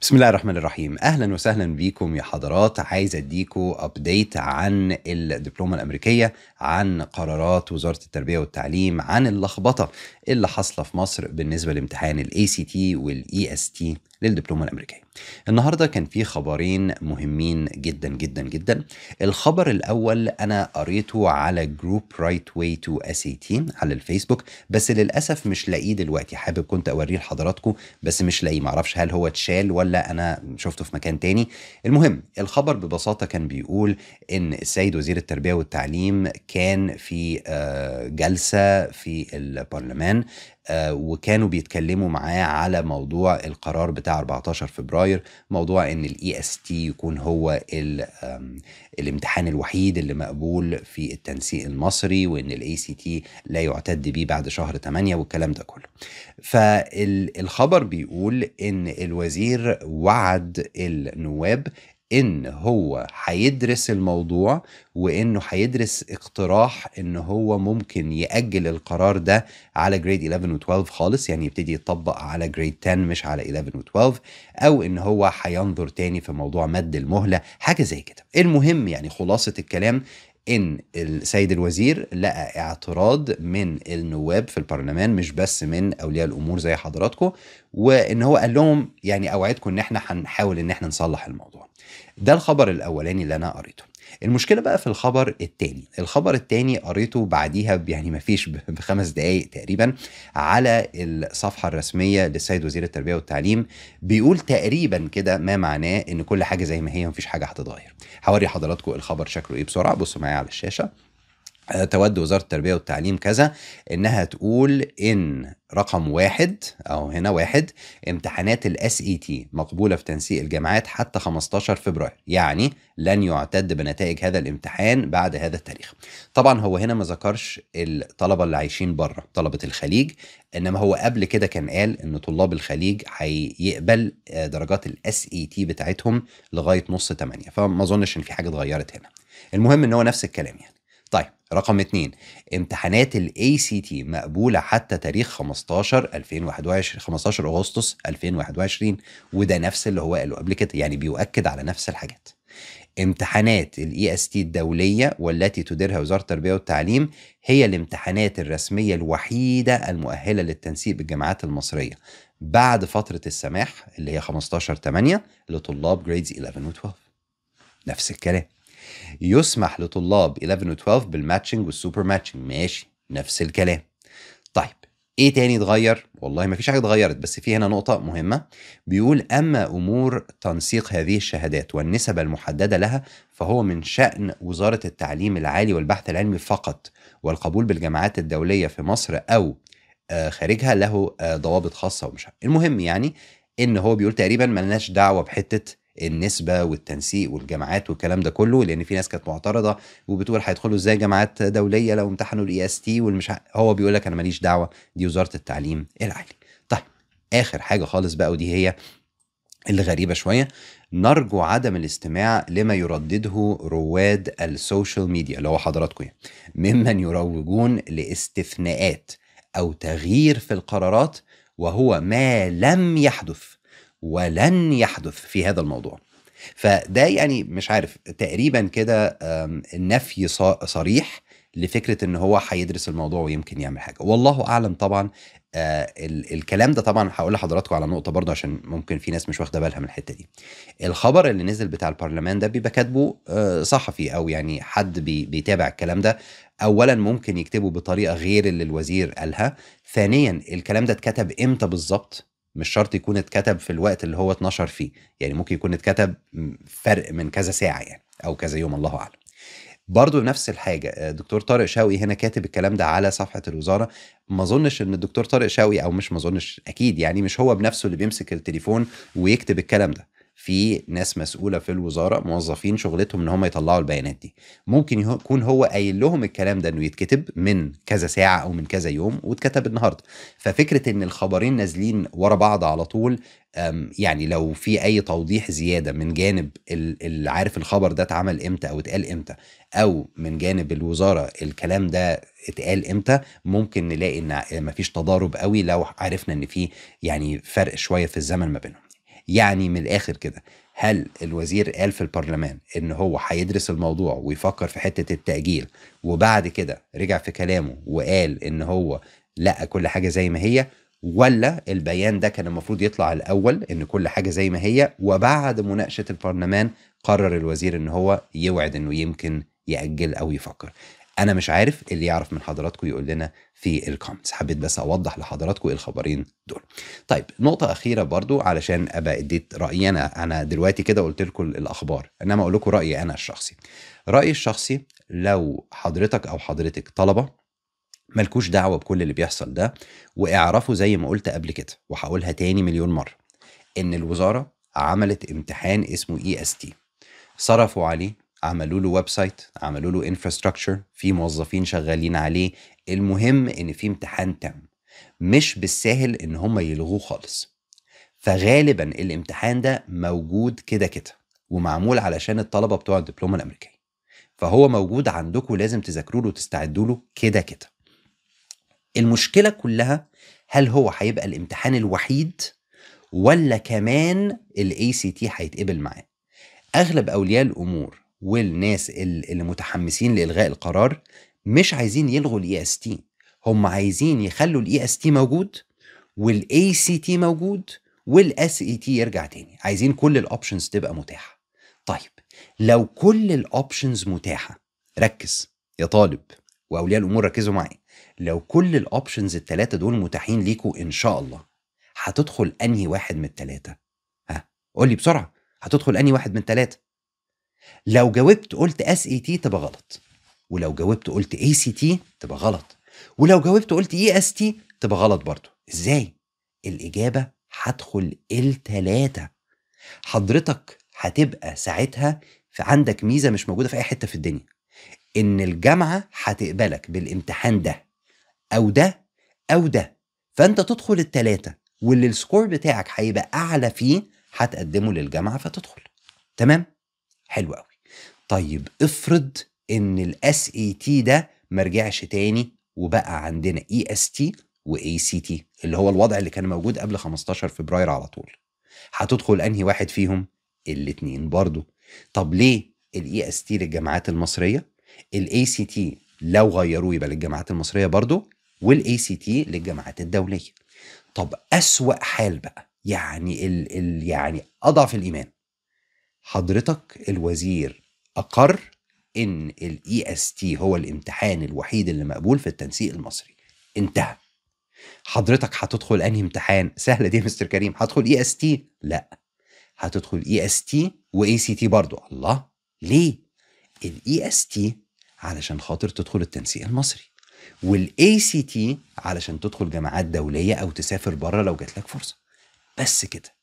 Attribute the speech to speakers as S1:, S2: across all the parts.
S1: بسم الله الرحمن الرحيم اهلا وسهلا بيكم يا حضرات عايز اديكم ابديت عن الدبلومه الامريكيه عن قرارات وزاره التربيه والتعليم عن اللخبطه اللي حاصله في مصر بالنسبه لامتحان الاي سي تي والاي اس e تي للدبلومه الامريكيه. النهارده كان في خبرين مهمين جدا جدا جدا. الخبر الاول انا قريته على جروب رايت واي تو اس اي تي على الفيسبوك بس للاسف مش لاقيه دلوقتي حابب كنت اوريه لحضراتكم بس مش لاقيه معرفش هل هو اتشال ولا انا شفته في مكان تاني. المهم الخبر ببساطه كان بيقول ان السيد وزير التربيه والتعليم كان في آه، جلسه في البرلمان آه، وكانوا بيتكلموا معاه على موضوع القرار بتاع 14 فبراير موضوع ان الاي اس e تي يكون هو الامتحان الوحيد اللي مقبول في التنسيق المصري وان الاي سي تي لا يعتد بيه بعد شهر 8 والكلام ده كله فالخبر بيقول ان الوزير وعد النواب ان هو هيدرس الموضوع وانه هيدرس اقتراح ان هو ممكن ياجل القرار ده على جريد 11 و12 خالص يعني يبتدي يطبق على جريد 10 مش على 11 و12 او ان هو هينظر تاني في موضوع مد المهله حاجه زي كده المهم يعني خلاصه الكلام ان السيد الوزير لقى اعتراض من النواب في البرلمان مش بس من اولياء الامور زي حضراتكم وان هو قال لهم يعني اوعدكم ان احنا هنحاول ان احنا نصلح الموضوع ده الخبر الاولاني اللي انا قريته المشكله بقى في الخبر التاني الخبر التاني قريته بعديها يعني ما فيش بخمس دقائق تقريبا على الصفحه الرسميه للسيد وزير التربيه والتعليم بيقول تقريبا كده ما معناه ان كل حاجه زي ما هي ومفيش حاجه هتتغير هوري حضراتكم الخبر شكله ايه بسرعه بصوا معايا على الشاشه آه، تود وزاره التربيه والتعليم كذا انها تقول ان رقم واحد او هنا واحد امتحانات الاس اي تي e مقبوله في تنسيق الجامعات حتى 15 فبراير يعني لن يعتد بنتائج هذا الامتحان بعد هذا التاريخ طبعا هو هنا ما ذكرش الطلبه اللي عايشين بره طلبه الخليج انما هو قبل كده كان قال ان طلاب الخليج هيقبل آه، درجات الاس اي تي e بتاعتهم لغايه نص 8 فما اظنش ان في حاجه اتغيرت هنا المهم ان هو نفس الكلام يعني رقم 2 امتحانات الاي سي تي مقبوله حتى تاريخ 15 2021 15 اغسطس 2021 وده نفس اللي هو قاله قبل كده يعني بيؤكد على نفس الحاجات امتحانات الاي اس e تي الدوليه والتي تديرها وزاره التربيه والتعليم هي الامتحانات الرسميه الوحيده المؤهله للتنسيق بالجامعات المصريه بعد فتره السماح اللي هي 15 8 لطلاب جريدز 11 و12 نفس الكلام يسمح لطلاب 11 و12 بالماتشنج والسوبر ماتشنج ماشي نفس الكلام طيب ايه تاني اتغير والله ما فيش حاجه اتغيرت بس في هنا نقطه مهمه بيقول اما امور تنسيق هذه الشهادات والنسب المحدده لها فهو من شان وزاره التعليم العالي والبحث العلمي فقط والقبول بالجامعات الدوليه في مصر او آه، خارجها له آه، ضوابط خاصه ومش المهم يعني ان هو بيقول تقريبا ملناش دعوه بحته النسبه والتنسيق والجامعات والكلام ده كله لان في ناس كانت معترضه وبتقول هيدخلوا ازاي جامعات دوليه لو امتحنوا الاي اس تي والمش هو بيقول لك انا ماليش دعوه دي وزاره التعليم العالي. طيب اخر حاجه خالص بقى ودي هي اللي غريبة شوية نرجو عدم الاستماع لما يردده رواد السوشيال ميديا اللي هو حضراتكم يعني ممن يروجون لاستثناءات أو تغيير في القرارات وهو ما لم يحدث ولن يحدث في هذا الموضوع فده يعني مش عارف تقريبا كده نفي صريح لفكره ان هو هيدرس الموضوع ويمكن يعمل حاجه والله اعلم طبعا آه، الكلام ده طبعا هقول لحضراتكم على نقطه برضه عشان ممكن في ناس مش واخده بالها من الحته دي الخبر اللي نزل بتاع البرلمان ده بيبقى كاتبه آه، صحفي او يعني حد بيتابع الكلام ده اولا ممكن يكتبه بطريقه غير اللي الوزير قالها ثانيا الكلام ده اتكتب امتى بالظبط مش شرط يكون اتكتب في الوقت اللي هو اتنشر فيه يعني ممكن يكون اتكتب فرق من كذا ساعه يعني او كذا يوم الله اعلم برضه نفس الحاجه آه، دكتور طارق شاوي هنا كاتب الكلام ده على صفحه الوزاره ما اظنش ان الدكتور طارق شاوي او مش ما اظنش اكيد يعني مش هو بنفسه اللي بيمسك التليفون ويكتب الكلام ده في ناس مسؤوله في الوزاره موظفين شغلتهم ان هم يطلعوا البيانات دي ممكن يكون هو قايل لهم الكلام ده انه يتكتب من كذا ساعه او من كذا يوم واتكتب النهارده ففكره ان الخبرين نازلين ورا بعض على طول يعني لو في اي توضيح زياده من جانب اللي عارف الخبر ده اتعمل امتى او اتقال امتى او من جانب الوزاره الكلام ده اتقال امتى ممكن نلاقي ان مفيش تضارب قوي لو عرفنا ان في يعني فرق شويه في الزمن ما بينهم يعني من الاخر كده هل الوزير قال في البرلمان ان هو هيدرس الموضوع ويفكر في حته التاجيل وبعد كده رجع في كلامه وقال ان هو لا كل حاجه زي ما هي ولا البيان ده كان المفروض يطلع الاول ان كل حاجه زي ما هي وبعد مناقشه البرلمان قرر الوزير ان هو يوعد انه يمكن ياجل او يفكر انا مش عارف اللي يعرف من حضراتكم يقول لنا في الكومنتس حبيت بس اوضح لحضراتكم إيه الخبرين دول طيب نقطه اخيره برضو علشان ابقى اديت رايي انا انا دلوقتي كده قلت لكم الاخبار انما اقول لكم رايي انا الشخصي رايي الشخصي لو حضرتك او حضرتك طلبه ملكوش دعوه بكل اللي بيحصل ده واعرفوا زي ما قلت قبل كده وهقولها تاني مليون مره ان الوزاره عملت امتحان اسمه اي اس تي صرفوا عليه عملوا له ويب سايت عملوا له انفراستراكشر في موظفين شغالين عليه المهم ان في امتحان تام مش بالساهل ان هم يلغوه خالص فغالبا الامتحان ده موجود كده كده ومعمول علشان الطلبه بتوع الدبلومه الامريكيه فهو موجود عندكم لازم تذاكروا له وتستعدوا له كده كده المشكله كلها هل هو هيبقى الامتحان الوحيد ولا كمان الاي سي تي هيتقبل معاه اغلب اولياء الامور والناس اللي متحمسين لالغاء القرار مش عايزين يلغوا الاي اس تي هم عايزين يخلوا الاي اس تي موجود والاي سي تي موجود والاس اي e تي يرجع تاني عايزين كل الاوبشنز تبقى متاحه طيب لو كل الاوبشنز متاحه ركز يا طالب واولياء الامور ركزوا معايا لو كل الاوبشنز الثلاثه دول متاحين ليكوا ان شاء الله هتدخل انهي واحد من الثلاثه ها قول لي بسرعه هتدخل انهي واحد من الثلاثه لو جاوبت قلت اس اي تي تبقى غلط ولو جاوبت قلت اي سي تي تبقى غلط ولو جاوبت قلت اي اس تي تبقى غلط برضه ازاي الاجابه هتدخل التلاته حضرتك هتبقى ساعتها في عندك ميزه مش موجوده في اي حته في الدنيا ان الجامعه هتقبلك بالامتحان ده او ده او ده فانت تدخل التلاته واللي السكور بتاعك هيبقى اعلى فيه هتقدمه للجامعه فتدخل تمام حلو قوي طيب افرض ان الاس اي تي ده ما رجعش تاني وبقى عندنا اي اس تي واي سي تي اللي هو الوضع اللي كان موجود قبل 15 فبراير على طول هتدخل انهي واحد فيهم الاثنين برضو طب ليه الاي اس e تي للجامعات المصريه الاي سي تي لو غيروه يبقى للجامعات المصريه برضو والاي سي تي للجامعات الدوليه طب اسوا حال بقى يعني ال ال يعني اضعف الايمان حضرتك الوزير أقر إن الـ اس e تي هو الامتحان الوحيد اللي مقبول في التنسيق المصري انتهى حضرتك هتدخل أنهي امتحان سهلة دي يا مستر كريم هتدخل إي اس تي لا هتدخل إي اس تي وإي سي تي برضه الله ليه الـ اس e تي علشان خاطر تدخل التنسيق المصري والـ سي تي علشان تدخل جامعات دوليه او تسافر بره لو جات لك فرصه بس كده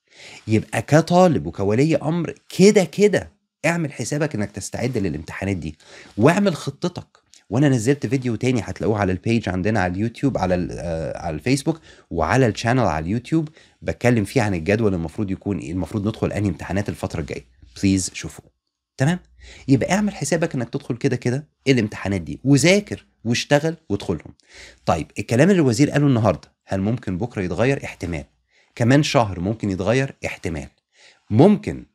S1: يبقى كطالب وكولي امر كده كده اعمل حسابك انك تستعد للامتحانات دي واعمل خطتك وانا نزلت فيديو تاني هتلاقوه على البيج عندنا على اليوتيوب على آه، على الفيسبوك وعلى الشانل على اليوتيوب بتكلم فيه عن الجدول المفروض يكون ايه المفروض ندخل انهي امتحانات الفتره الجايه بليز شوفوه تمام يبقى اعمل حسابك انك تدخل كده كده الامتحانات دي وذاكر واشتغل وادخلهم طيب الكلام اللي الوزير قاله النهارده هل ممكن بكره يتغير احتمال كمان شهر ممكن يتغير احتمال ممكن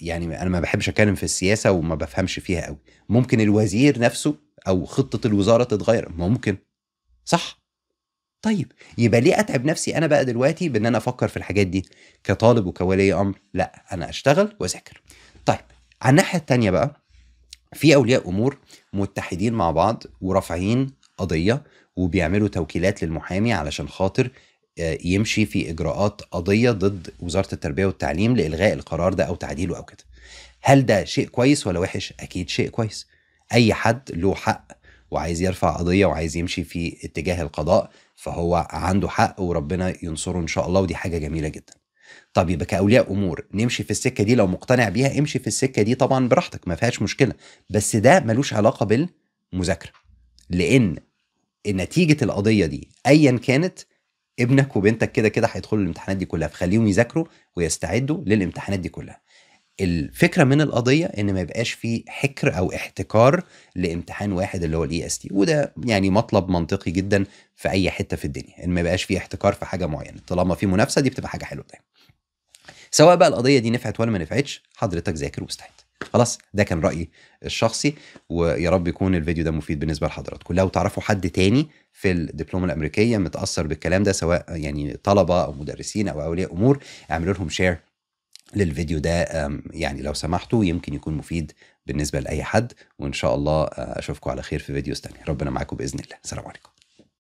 S1: يعني انا ما بحبش اتكلم في السياسه وما بفهمش فيها قوي ممكن الوزير نفسه او خطه الوزاره تتغير ممكن صح طيب يبقى ليه اتعب نفسي انا بقى دلوقتي بان انا افكر في الحاجات دي كطالب وكولي امر لا انا اشتغل واذاكر طيب على الناحيه الثانيه بقى في اولياء امور متحدين مع بعض ورافعين قضيه وبيعملوا توكيلات للمحامي علشان خاطر يمشي في اجراءات قضيه ضد وزاره التربيه والتعليم لالغاء القرار ده او تعديله او كده هل ده شيء كويس ولا وحش اكيد شيء كويس اي حد له حق وعايز يرفع قضيه وعايز يمشي في اتجاه القضاء فهو عنده حق وربنا ينصره ان شاء الله ودي حاجه جميله جدا طب يبقى كاولياء امور نمشي في السكه دي لو مقتنع بيها امشي في السكه دي طبعا براحتك ما فيهاش مشكله بس ده ملوش علاقه بالمذاكره لان نتيجه القضيه دي ايا كانت ابنك وبنتك كده كده هيدخلوا الامتحانات دي كلها فخليهم يذاكروا ويستعدوا للامتحانات دي كلها الفكره من القضيه ان ما يبقاش في حكر او احتكار لامتحان واحد اللي هو الاي اس e تي وده يعني مطلب منطقي جدا في اي حته في الدنيا ان ما يبقاش في احتكار في حاجه معينه طالما في منافسه دي بتبقى حاجه حلوه دايما سواء بقى القضيه دي نفعت ولا ما نفعتش حضرتك ذاكر واستعد خلاص ده كان رايي الشخصي ويا رب يكون الفيديو ده مفيد بالنسبه لحضراتكم لو تعرفوا حد تاني في الدبلومه الامريكيه متاثر بالكلام ده سواء يعني طلبه او مدرسين او اولياء امور اعملوا لهم شير للفيديو ده يعني لو سمحتوا يمكن يكون مفيد بالنسبه لاي حد وان شاء الله آه، اشوفكم على خير في فيديوز تانية ربنا معاكم باذن الله سلام عليكم